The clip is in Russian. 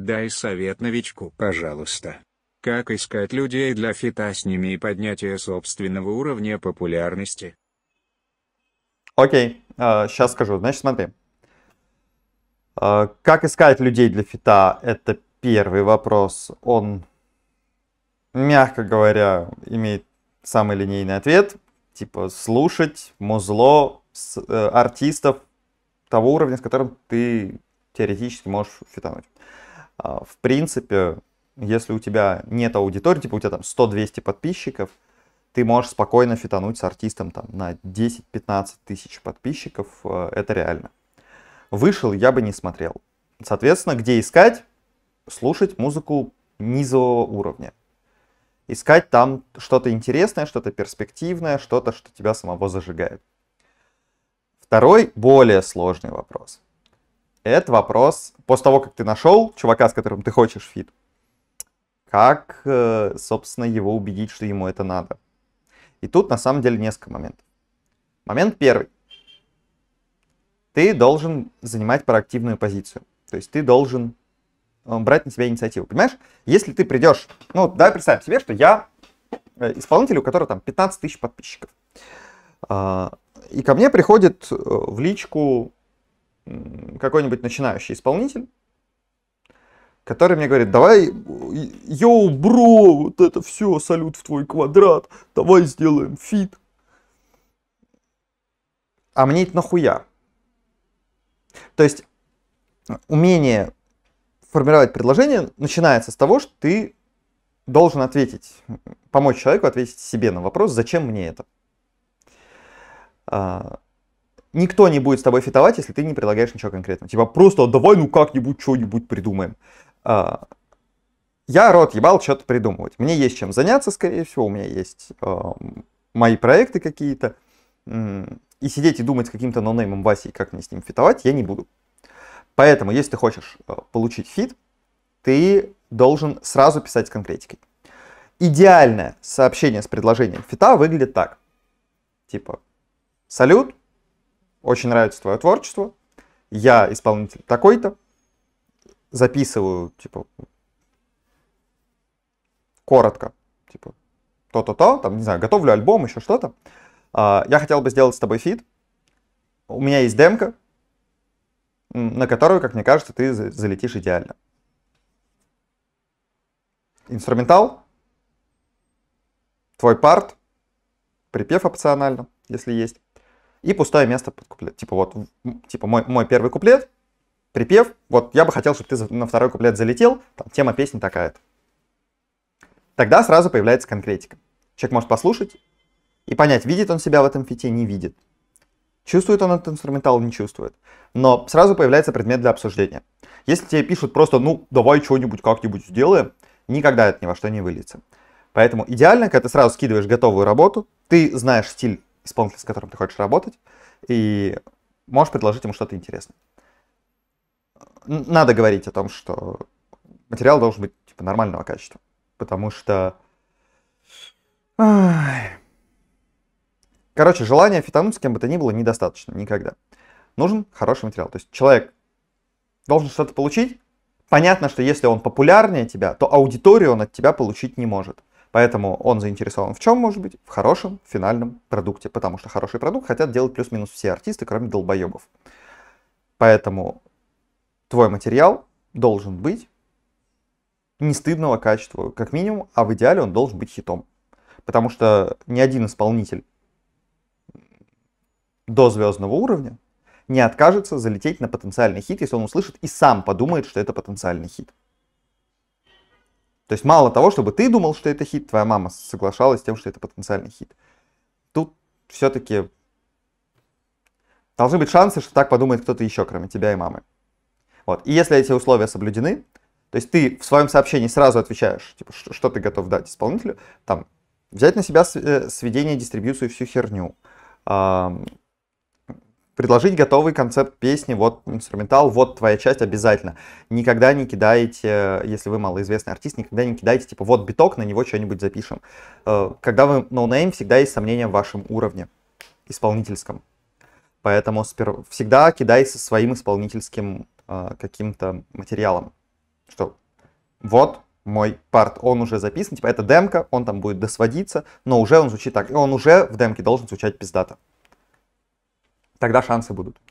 Дай совет новичку, пожалуйста. Как искать людей для фита с ними и поднятия собственного уровня популярности? Окей, okay. А, сейчас скажу. Значит, смотри. А, как искать людей для фита? Это первый вопрос. Он, мягко говоря, имеет самый линейный ответ. Типа слушать музло э, артистов того уровня, с которым ты теоретически можешь фитануть. А, в принципе, если у тебя нет аудитории, типа у тебя там 100-200 подписчиков, ты можешь спокойно фитануть с артистом там на 10-15 тысяч подписчиков, а, это реально. Вышел, я бы не смотрел. Соответственно, где искать? Слушать музыку низового уровня. Искать там что-то интересное, что-то перспективное, что-то, что тебя самого зажигает. Второй более сложный вопрос – это вопрос после того, как ты нашел чувака, с которым ты хочешь фит. Как, э, собственно, его убедить, что ему это надо? И тут на самом деле несколько моментов. Момент первый. Ты должен занимать проактивную позицию. То есть ты должен э, брать на себя инициативу. Понимаешь, если ты придешь, ну, давай представим себе, что я э, исполнитель, у которого там 15 тысяч подписчиков. А, и ко мне приходит в личку какой-нибудь начинающий исполнитель, который мне говорит, давай, йоу, бро, вот это все, салют в твой квадрат, давай сделаем фит. А мне это нахуя? То есть э, умение формировать предложение начинается с того, что ты должен ответить, помочь человеку ответить себе на вопрос, зачем мне это. А, никто не будет с тобой фитовать, если ты не предлагаешь ничего конкретного. Типа просто давай ну как-нибудь что-нибудь придумаем. А, я рот ебал что-то придумывать. Мне есть чем заняться, скорее всего, у меня есть э, мои проекты какие-то. И сидеть и думать с каким-то нонеймом Васей, как мне с ним фитовать, я не буду. Поэтому, если ты хочешь а, получить фит, ты должен сразу писать с конкретикой. Идеальное сообщение с предложением фита выглядит так. Типа, салют, очень нравится твое творчество, я исполнитель такой-то, записываю, типа, коротко, типа, то-то-то, там, не знаю, готовлю альбом, еще что-то. А, я хотел бы сделать с тобой фит. У меня есть демка, на которую, как мне кажется, ты залетишь идеально. Инструментал, твой парт, припев опционально, если есть и пустое место под куплет. Типа вот, типа мой, мой первый куплет, припев, вот я бы хотел, чтобы ты на второй куплет залетел, там, тема песни такая-то. Тогда сразу появляется конкретика. Человек может послушать и понять, видит он себя в этом фите, не видит. Чувствует он этот инструментал, не чувствует. Но сразу появляется предмет для обсуждения. Если тебе пишут просто, ну, давай что-нибудь как-нибудь сделаем, никогда это ни во что не выльется. Поэтому идеально, когда ты сразу скидываешь готовую работу, ты знаешь стиль исполнителя, с которым ты хочешь работать, и можешь предложить ему что-то интересное. Надо говорить о том, что материал должен быть типа, нормального качества, потому что... Короче, желание фитануть с кем бы то ни было недостаточно никогда. Нужен хороший материал. То есть человек должен что-то получить. Понятно, что если он популярнее тебя, то аудиторию он от тебя получить не может. Поэтому он заинтересован в чем, может быть? В хорошем финальном продукте, потому что хороший продукт хотят делать плюс-минус все артисты, кроме долбоебов. Поэтому твой материал должен быть не стыдного качества, как минимум, а в идеале он должен быть хитом. Потому что ни один исполнитель до звездного уровня не откажется залететь на потенциальный хит, если он услышит и сам подумает, что это потенциальный хит. То есть мало того, чтобы ты думал, что это хит, твоя мама соглашалась с тем, что это потенциальный хит. Тут все-таки должны быть шансы, что так подумает кто-то еще, кроме тебя и мамы. Вот. И если эти условия соблюдены, то есть ты в своем сообщении сразу отвечаешь, типа, что, что ты готов дать исполнителю, там, взять на себя э, сведение, дистрибьюцию и всю херню, предложить готовый концепт песни, вот инструментал, вот твоя часть обязательно. Никогда не кидайте, если вы малоизвестный артист, никогда не кидайте, типа, вот биток, на него что-нибудь запишем. Э, когда вы ноунейм, no всегда есть сомнения в вашем уровне исполнительском. Поэтому сперва, всегда кидайся своим исполнительским э, каким-то материалом. Что вот мой парт, он уже записан, типа это демка, он там будет досводиться, но уже он звучит так, и он уже в демке должен звучать пиздато тогда шансы будут.